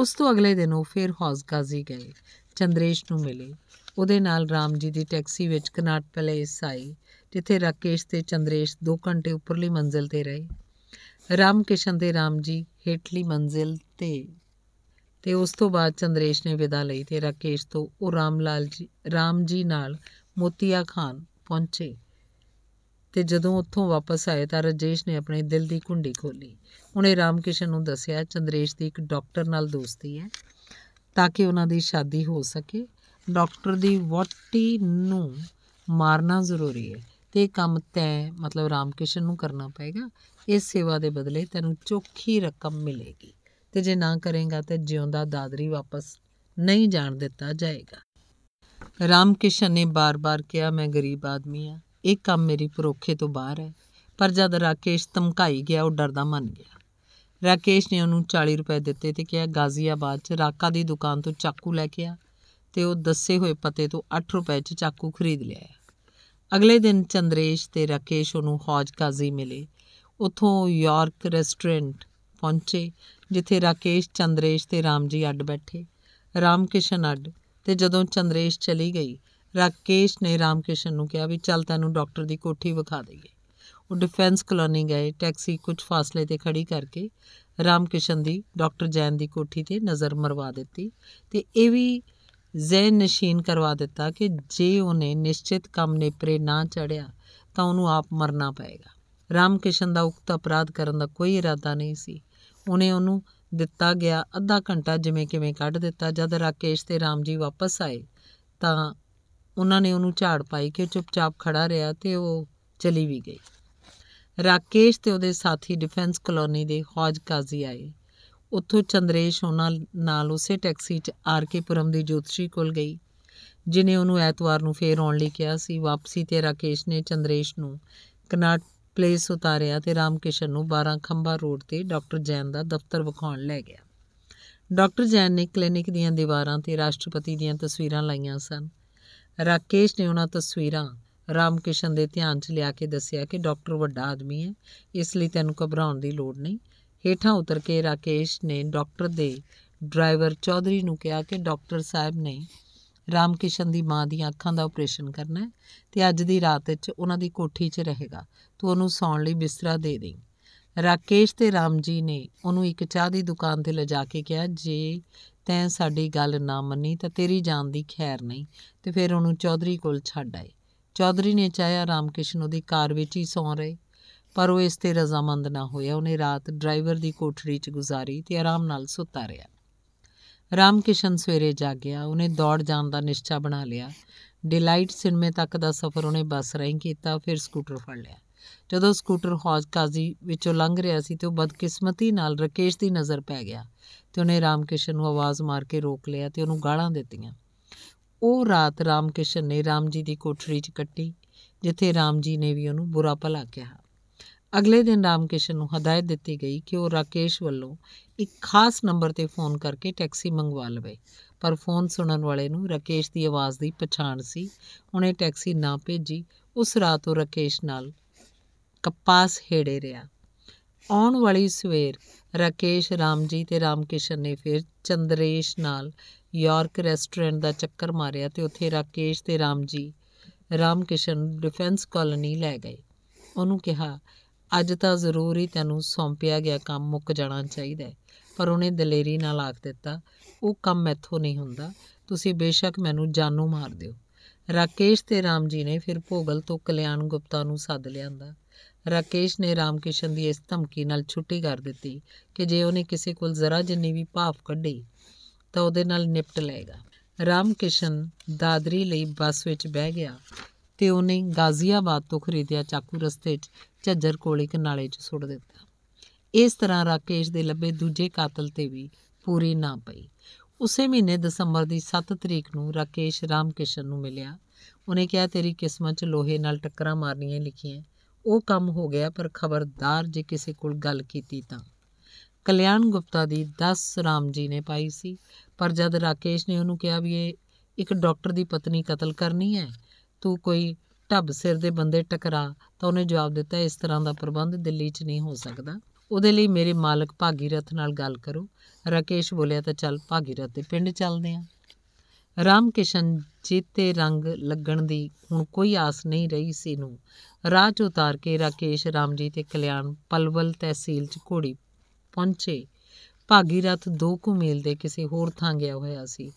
ਉਸ ਤੋਂ ਅਗਲੇ ਦਿਨ ਉਹ ਫਿਰ ਗਾਜ਼ੀ ਗਏ ਚੰਦਰੇਸ਼ ਨੂੰ ਮਿਲੇ ਉਹਦੇ ਨਾਲ ਰਾਮ ਜੀ ਦੀ ਟੈਕਸੀ ਵਿੱਚ ਕਨਾਟ ਪਲੇਸ ਆਈ ਜਿੱਥੇ ਰਾਕੇਸ਼ ਤੇ ਚੰਦਰੇਸ਼ 2 ਘੰਟੇ ਉੱਪਰਲੀ ਮੰਜ਼ਿਲ ਤੇ ਰਹੇ ਰਾਮ ਕਿਸ਼ਨ ਤੇ ਰਾਮ ਜੀ ਹੇਠਲੀ ਮੰਜ਼ਿਲ ਤੇ ਤੇ ਉਸ ਤੋਂ ਬਾਅਦ ਚੰਦਰੇਸ਼ ਨੇ ਵਿਦਾ ਲਈ ਤੇ ਰਾਕੇਸ਼ ਤੋਂ ਉਹ ਰਾਮ ਲਾਲ ਜੀ ਰਾਮ ਜੀ ਨਾਲ ਮੋਤੀਆ ਖਾਨ ਪਹੁੰਚੇ ਤੇ ਜਦੋਂ ਉੱਥੋਂ ਵਾਪਸ ਆਏ ਤਾਂ ਰਜੇਸ਼ ਨੇ ਆਪਣੇ ਦਿਲ ਦੀ ਕੁੰਡੀ ਖੋਲੀ ਉਹਨੇ ਰਾਮਕਿਸ਼ਨ ਨੂੰ ਦੱਸਿਆ ਚੰਦਰੇਸ਼ ਦੀ ਇੱਕ ਡਾਕਟਰ ਨਾਲ ਦੋਸਤੀ ਹੈ ਤਾਂ ਕਿ ਉਹਨਾਂ ਦੀ ਸ਼ਾਦੀ ਹੋ ਸਕੇ ਡਾਕਟਰ ਦੀ ਵੋਟੀ ਨੂੰ ਮਾਰਨਾ ਜ਼ਰੂਰੀ ਹੈ ਤੇ ਇਹ ਕੰਮ ਤੈ ਮਤਲਬ ਰਾਮਕਿਸ਼ਨ ਨੂੰ ਕਰਨਾ ਪਏਗਾ ਇਸ ਸੇਵਾ ਦੇ ਬਦਲੇ ਤੈਨੂੰ ਚੋਖੀ ਰਕਮ ਮਿਲੇਗੀ ਤੇ ਜੇ ਨਾ ਕਰੇਗਾ ਤੇ ਜਿਉਂਦਾ ਦਾਦਰੀ ਵਾਪਸ ਨਹੀਂ ਜਾਣ ਦਿੱਤਾ ਜਾਏਗਾ ਰਾਮਕਿਸ਼ਨ ਨੇ ਬਾਰ-ਬਾਰ ਕਿਹਾ ਮੈਂ ਗਰੀਬ ਆਦਮੀ ਆ ਇਹ ਕੰਮ ਮੇਰੀ ਪਰੋਖੇ ਤੋਂ ਬਾਹਰ ਹੈ ਪਰ ਜਦ ਰਾਕੇਸ਼ ਧਮਕਾਈ ਗਿਆ ਉਹ ਡਰਦਾ ਮੰਨ ਗਿਆ ਰਾਕੇਸ਼ ਨੇ ਉਹਨੂੰ 40 ਰੁਪਏ ਦਿੱਤੇ ਤੇ ਕਿਹਾ ਗਾਜ਼ੀਆਬਾਦ 'ਚ ਰਾਕਾ ਦੀ ਦੁਕਾਨ ਤੋਂ ਚਾਕੂ ਲੈ ਕੇ ਆ ਤੇ ਉਹ ਦੱਸੇ ਹੋਏ ਪਤੇ ਤੋਂ 8 ਰੁਪਏ 'ਚ ਚਾਕੂ ਖਰੀਦ ਲਿਆ ਅਗਲੇ ਦਿਨ ਚੰਦਰੇਸ਼ ਤੇ ਰਾਕੇਸ਼ ਉਹਨੂੰ ਹੌਜ ਕਾਜ਼ੀ ਮਿਲੇ ਉਥੋਂ ਯਾਰਕ ਰੈਸਟੋਰੈਂਟ ਪਹੁੰਚੇ ਜਿੱਥੇ ਰਾਕੇਸ਼ ਚੰਦਰੇਸ਼ ਤੇ ਰਾਮ ਜੀ ਅੱਡ ਬੈਠੇ ਰਾਮਕਿਸ਼ਨ ਅੱਡ ਤੇ ਜਦੋਂ ਚੰਦਰੇਸ਼ ਚਲੀ ਗਈ ਰਾਕੇਸ਼ ਨੇ ਰਾਮਕਿਸ਼ਨ ਨੂੰ ਕਿਹਾ ਵੀ ਚੱਲ ਤੈਨੂੰ ਡਾਕਟਰ ਦੀ ਕੋਠੀ ਵਿਖਾ ਦਈਏ ਉਹ ਡਿਫੈਂਸ ਕਲੋਨੀ ਗਏ ਟੈਕਸੀ ਕੁਝ ਫਾਸਲੇ ਤੇ ਖੜੀ ਕਰਕੇ ਰਾਮਕਿਸ਼ਨ ਦੀ ਡਾਕਟਰ ਜੈਨ ਦੀ ਕੋਠੀ ਤੇ ਨਜ਼ਰ ਮਰਵਾ ਦਿੱਤੀ ਤੇ ਇਹ ਵੀ ਜ਼ੈਨ ਨਸ਼ੀਨ ਕਰਵਾ ਦਿੱਤਾ ਕਿ ਜੇ ਉਹਨੇ ਨਿਸ਼ਚਿਤ ਕੰਮ ਨੇਪਰੇ ਨਾ ਚੜਿਆ ਤਾਂ ਉਹਨੂੰ ਆਪ ਮਰਨਾ ਪਏਗਾ ਰਾਮਕਿਸ਼ਨ ਦਾ ਉਕਤ ਅਪਰਾਧ ਕਰਨ ਦਾ ਕੋਈ ਇਰਾਦਾ ਨਹੀਂ ਸੀ ਉਹਨੇ ਉਹਨੂੰ ਦਿੱਤਾ ਗਿਆ ਅੱਧਾ ਘੰਟਾ ਜਿਵੇਂ ਕਿਵੇਂ ਕੱਢ ਦਿੱਤਾ ਜਦ ਰਾਕੇਸ਼ ਤੇ ਰਾਮ ਜੀ ਵਾਪਸ ਆਏ ਤਾਂ ਉਹਨਾਂ ਨੇ ਉਹਨੂੰ ਝਾੜ ਪਾਈ ਕਿ ਚੁੱਪਚਾਪ ਖੜਾ ਰਿਹਾ ਤੇ ਉਹ ਚਲੀ ਵੀ ਗਈ ਰਾਕੇਸ਼ ਤੇ ਉਹਦੇ ਸਾਥੀ ਡਿਫੈਂਸ ਕਲੋਨੀ ਦੇ ਹੌਜ ਕਾਜ਼ੀ ਆਏ ਉੱਥੋਂ ਚੰਦਰੇਸ਼ ਉਹਨਾਂ ਨਾਲ ਉਸੇ ਟੈਕਸੀ 'ਚ ਆਰਕੇਪੁਰਮ ਦੀ ਜੋਤਸ਼ੀ ਕੋਲ ਗਈ ਜਿਨੇ ਉਹਨੂੰ ਐਤਵਾਰ ਨੂੰ ਫੇਰ ਆਉਣ ਲਈ ਕਿਹਾ ਸੀ ਵਾਪਸੀ ਤੇ ਰਾਕੇਸ਼ ਨੇ ਚੰਦਰੇਸ਼ ਨੂੰ ਕਨਾਟ ਪਲੇਸ ਉਤਾਰਿਆ ਤੇ ਰਾਮਕਿਸ਼ਨ ਨੂੰ 12 ਖੰਬਾ ਰੋਡ ਤੇ ਡਾਕਟਰ ਜੈਨ ਦਾ ਦਫ਼ਤਰ ਵਿਖਾਉਣ ਲੈ ਗਿਆ ਡਾਕਟਰ ਜੈਨ ਨੇ ਕਲੀਨਿਕ ਦੀਆਂ ਦੀਵਾਰਾਂ ਤੇ ਰਾਸ਼ਟਰਪਤੀ ਦੀਆਂ ਤਸਵੀਰਾਂ ਲਾਈਆਂ ਸਨ ਰਾਕੇਸ਼ ਨੇ ਉਹਨਾਂ ਤਸਵੀਰਾਂ ਰਾਮਕਿਸ਼ਨ ਦੇ ਧਿਆਨ 'ਚ ਲਿਆ ਕੇ ਦੱਸਿਆ ਕਿ ਡਾਕਟਰ ਵੱਡਾ ਆਦਮੀ ਹੈ ਇਸ ਲਈ ਤੈਨੂੰ ਘਬਰਾਉਣ ਦੀ ਲੋੜ ਨਹੀਂ ਹੇਠਾਂ ਉਤਰ ਕੇ ਰਾਕੇਸ਼ ਨੇ ਡਾਕਟਰ ਦੇ ਡਰਾਈਵਰ ਚੌਧਰੀ ਨੂੰ ਕਿਹਾ ਕਿ ਡਾਕਟਰ ਸਾਹਿਬ ਨੇ ਰਾਮਕਿਸ਼ਨ ਦੀ ਮਾਂ ਦੀਆਂ ਅੱਖਾਂ ਦਾ ਆਪਰੇਸ਼ਨ ਕਰਨਾ ਹੈ ਤੇ ਅੱਜ ਦੀ ਰਾਤ ਵਿੱਚ ਉਹਨਾਂ ਦੀ ਕੋਠੀ 'ਚ ਰਹੇਗਾ ਤੂੰ ਉਹਨੂੰ ਸੌਣ ਲਈ ਬਿਸਤਰਾ ਦੇ ਦੇ ਰਾਕੇਸ਼ ਤੇ ਰਾਮ ਜੀ ਨੇ ਉਹਨੂੰ ਇੱਕ ਚਾਹ ਦੀ ਦੁਕਾਨ ਤੇ ਲਿਜਾ ਕੇ ਕਿਹਾ ਜੇ ਤੈਂ ਸਾਡੀ ਗੱਲ ਨਾ ਮੰਨੀ ਤਾਂ ਤੇਰੀ ਜਾਨ ਦੀ ਖੈਰ ਨਹੀਂ ਤੇ ਫਿਰ ਉਹਨੂੰ ਚੌਧਰੀ ਕੋਲ ਛੱਡ ਆਏ ਚੌਧਰੀ ਨੇ ਚਾਹਿਆ ਰਾਮਕਿਸ਼ਨ ਉਹਦੀ ਕਾਰ ਵਿੱਚ ਹੀ ਸੌਂ ਰਹੇ ਪਰ ਉਹ ਇਸ ਤੇ ਰਜ਼ਾਮੰਦ ਨਾ ਹੋਇਆ ਉਹਨੇ ਰਾਤ ਡਰਾਈਵਰ ਦੀ ਕੋਠੜੀ 'ਚ ਗੁਜ਼ਾਰੀ ਤੇ ਆਰਾਮ ਨਾਲ ਸੁੱਤਾ ਰਿਹਾ ਰਾਮਕਿਸ਼ਨ ਸਵੇਰੇ ਜਾਗਿਆ ਉਹਨੇ ਦੌੜ ਜਾਣ ਦਾ ਨਿਸ਼ਚਾ ਬਣਾ ਲਿਆ ਡਿਲਾਈਟ ਸਿਨਮੇ ਤੱਕ ਦਾ ਸਫ਼ਰ ਉਹਨੇ ਬੱਸ ਰਾਹੀਂ ਕੀਤਾ ਫਿਰ ਸਕੂਟਰ ਫੜ ਲਿਆ ਜਦੋਂ ਸਕੂਟਰ ਹੌਜ ਕਾਜ਼ੀ ਵਿੱਚੋਂ ਲੰਘ ਰਿਹਾ ਸੀ ਤੇ ਉਹ ਬਦਕਿਸਮਤੀ ਨਾਲ ਰਕੇਸ਼ ਦੀ ਨਜ਼ਰ ਪੈ ਗਿਆ ਤੇ ਉਹਨੇ ਰਾਮਕਿਸ਼ਨ ਨੂੰ ਆਵਾਜ਼ ਮਾਰ ਕੇ ਰੋਕ ਲਿਆ ਤੇ ਉਹਨੂੰ ਗਾਲਾਂ ਦਿੱਤੀਆਂ ਉਹ ਰਾਤ ਰਾਮਕਿਸ਼ਨ ਨੇ RAM ਜੀ ਦੀ ਕੋਠੜੀ 'ਚ ਕੱਟੀ ਜਿੱਥੇ RAM ਜੀ ਨੇ ਵੀ ਉਹਨੂੰ ਬੁਰਾ ਭਲਾ ਕਿਹਾ ਅਗਲੇ ਦਿਨ ਰਾਮਕਿਸ਼ਨ ਨੂੰ ਹਦਾਇਤ ਦਿੱਤੀ ਗਈ ਕਿ ਉਹ ਰਾਕੇਸ਼ ਵੱਲੋਂ ਇੱਕ ਖਾਸ ਨੰਬਰ ਤੇ ਫੋਨ ਕਰਕੇ ਟੈਕਸੀ ਮੰਗਵਾ ਲਵੇ ਪਰ ਫੋਨ ਸੁਣਨ ਵਾਲੇ ਨੂੰ ਰਾਕੇਸ਼ ਦੀ ਆਵਾਜ਼ ਦੀ ਪਛਾਣ ਸੀ ਉਹਨੇ ਟੈਕਸੀ ਨਾ ਭੇਜੀ ਉਸ ਰਾਤ ਉਹ ਰਾਕੇਸ਼ ਨਾਲ ਕਪਾਸ ਹੇੜੇ ਰਿਹਾ ਆਉਣ ਵਾਲੀ ਸਵੇਰ ਰਾਕੇਸ਼ ਰਾਮਜੀ ਤੇ ਰਾਮਕਿਸ਼ਨ ਨੇ ਫਿਰ ਚੰਦਰੇਸ਼ ਨਾਲ ਯਾਰਕ ਰੈਸਟੋਰੈਂਟ ਦਾ ਚੱਕਰ ਮਾਰਿਆ ਤੇ ਉੱਥੇ ਰਾਕੇਸ਼ ਤੇ ਰਾਮਜੀ ਰਾਮਕਿਸ਼ਨ ਡਿਫੈਂਸ ਕਲੋਨੀ ਲੈ ਗਏ ਉਹਨੂੰ ਕਿਹਾ ਅੱਜ ਤਾਂ ਜ਼ਰੂਰੀ ਤੈਨੂੰ ਸੌਂਪਿਆ ਗਿਆ ਕੰਮ ਮੁੱਕ ਜਾਣਾ ਚਾਹੀਦਾ ਪਰ ਉਹਨੇ ਦਲੇਰੀ ਨਾਲ ਆਖ ਦਿੱਤਾ ਉਹ ਕੰਮ ਮੈਥੋਂ ਨਹੀਂ ਹੁੰਦਾ ਤੁਸੀਂ ਬੇਸ਼ੱਕ ਮੈਨੂੰ ਜਾਨੋਂ ਮਾਰ ਦਿਓ ਰਾਕੇਸ਼ ਤੇ ਰਾਮ ਜੀ ਨੇ ਫਿਰ ਭੋਗਲ ਤੋਂ ਕਲਿਆਣ ਗੁਪਤਾ ਨੂੰ ਸੱਦ ਲਿਆਂਦਾ ਰਾਕੇਸ਼ ਨੇ ਰਾਮਕਿਸ਼ਨ ਦੀ ਇਸ ਧਮਕੀ ਨਾਲ ਛੁੱਟੀ ਕਰ ਦਿੱਤੀ ਕਿ ਜੇ ਉਹਨੇ ਕਿਸੇ ਕੋਲ ਜ਼ਰਾ ਜਿੰਨੀ ਵੀ ਭਾਫ ਕੱਢੀ ਤਾਂ ਉਹਦੇ ਨਾਲ ਨਿਪਟ ਲਏਗਾ ਰਾਮਕਿਸ਼ਨ ਦਾਦਰੀ ਲਈ ਬੱਸ ਵਿੱਚ ਬਹਿ ਗਿਆ ਤੇ ਉਹਨੇ ਗਾਜ਼ੀਆਬਾਦ ਤੋਂ ਖਰੀਦਿਆ ਚਾਕੂ ਰਸਤੇ 'ਚ ਝੱਜਰ ਕੋਲੇ ਕਨਾਲੇ 'ਚ ਸੁੱਟ ਦਿੱਤਾ ਇਸ ਤਰ੍ਹਾਂ ਰਾਕੇਸ਼ ਦੇ ਲੱਭੇ ਦੂਜੇ ਕਾਤਲ ਤੇ ਵੀ ਪੂਰੀ ਨਾ ਪਈ ਉਸੇ ਮਹੀਨੇ ਦਸੰਬਰ ਦੀ 7 ਤਰੀਕ ਨੂੰ ਰਾਕੇਸ਼ ਰਾਮਕਿਸ਼ਨ ਨੂੰ ਮਿਲਿਆ ਉਹਨੇ ਕਿਹਾ ਤੇਰੀ ਕਿਸਮਤ 'ਚ ਲੋਹੇ ਨਾਲ ਟੱਕਰਾਂ ਮਾਰਨੀਆਂ ਲਿਖੀਆਂ ਉਹ ਕੰਮ ਹੋ ਗਿਆ ਪਰ ਖਬਰਦਾਰ ਜੇ ਕਿਸੇ ਕੋਲ ਗੱਲ ਕੀਤੀ ਤਾਂ ਕਲਿਆਣ ਗੁਪਤਾ ਦੀ 10 ਰਾਮ ਜੀ ਨੇ ਪਾਈ ਸੀ ਪਰ ਜਦ ਰਾਕੇਸ਼ ਨੇ ਉਹਨੂੰ ਕਿਹਾ ਵੀ ਇਹ ਇੱਕ ਡਾਕਟਰ ਦੀ ਪਤਨੀ ਕਤਲ ਕਰਨੀ ਹੈ ਤੂੰ ਕੋਈ ਢੱਬ ਸਿਰ ਦੇ ਬੰਦੇ ਟਕਰਾ ਤਾਂ ਉਹਨੇ ਜਵਾਬ ਦਿੱਤਾ ਇਸ ਤਰ੍ਹਾਂ ਦਾ ਪ੍ਰਬੰਧ ਦਿੱਲੀ 'ਚ ਨਹੀਂ ਹੋ ਸਕਦਾ ਉਹਦੇ ਲਈ ਮੇਰੇ ਮਾਲਕ ਭਾਗੀਰਥ ਨਾਲ ਗੱਲ ਕਰੋ ਰਕੇਸ਼ ਬੋਲਿਆ ਤਾਂ ਚੱਲ ਭਾਗੀਰਥ ਦੇ ਪਿੰਡ ਚੱਲਦੇ ਆਂ ਰਾਮਕਿਸ਼ਨ ਜੀਤੇ ਰੰਗ ਲੱਗਣ ਦੀ ਹੁਣ ਕੋਈ ਆਸ ਨਹੀਂ ਰਹੀ ਸੀ ਨੂੰ ਰਾਹ 'ਚ ਉਤਾਰ ਕੇ ਰਾਕੇਸ਼ ਰਾਮਜੀ ਤੇ ਕਲਿਆਣ ਪਲਵਲ ਤਹਿਸੀਲ 'ਚ ਘੋੜੀ ਪਹੁੰਚੇ ਭਾਗੀਰਥ ਦੋ ਕੁ ਮੀਲ ਦੇ ਕਿਸੇ ਹੋਰ ਥਾਂ ਗਿਆ ਹੋਇਆ ਸੀ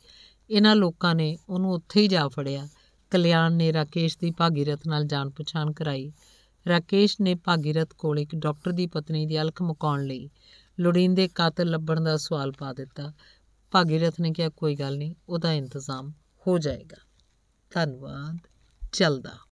ਇਹਨਾਂ ਲੋਕਾਂ ਨੇ ਉਹਨੂੰ ਉੱਥੇ ਹੀ ਜਾ ਫੜਿਆ ਕਲਿਆਣ ਨੇ ਰਾਕੇਸ਼ ਦੀ ਭਾਗੀਰਥ ਨਾਲ ਜਾਣ ਪਛਾਣ ਕਰਾਈ ਰਾਕੇਸ਼ ਨੇ ਭਾਗੀਰਥ ਕੋਲ ਇੱਕ ਡਾਕਟਰ ਦੀ ਪਤਨੀ ਦੀ ਅਲਖ ਮੁਕਾਉਣ ਲਈ ਲੋੜੀਂਦੇ ਕਾਤਲ ਲੱਭਣ ਦਾ ਸਵਾਲ ਪਾ ਦਿੱਤਾ ਭਾਗੀਰਥ ਨੇ ਕਿਹਾ ਕੋਈ ਗੱਲ ਨਹੀਂ ਉਹਦਾ ਇੰਤਜ਼ਾਮ ਹੋ ਜਾਏਗਾ ਧੰਨਵਾਦ ਚੱਲਦਾ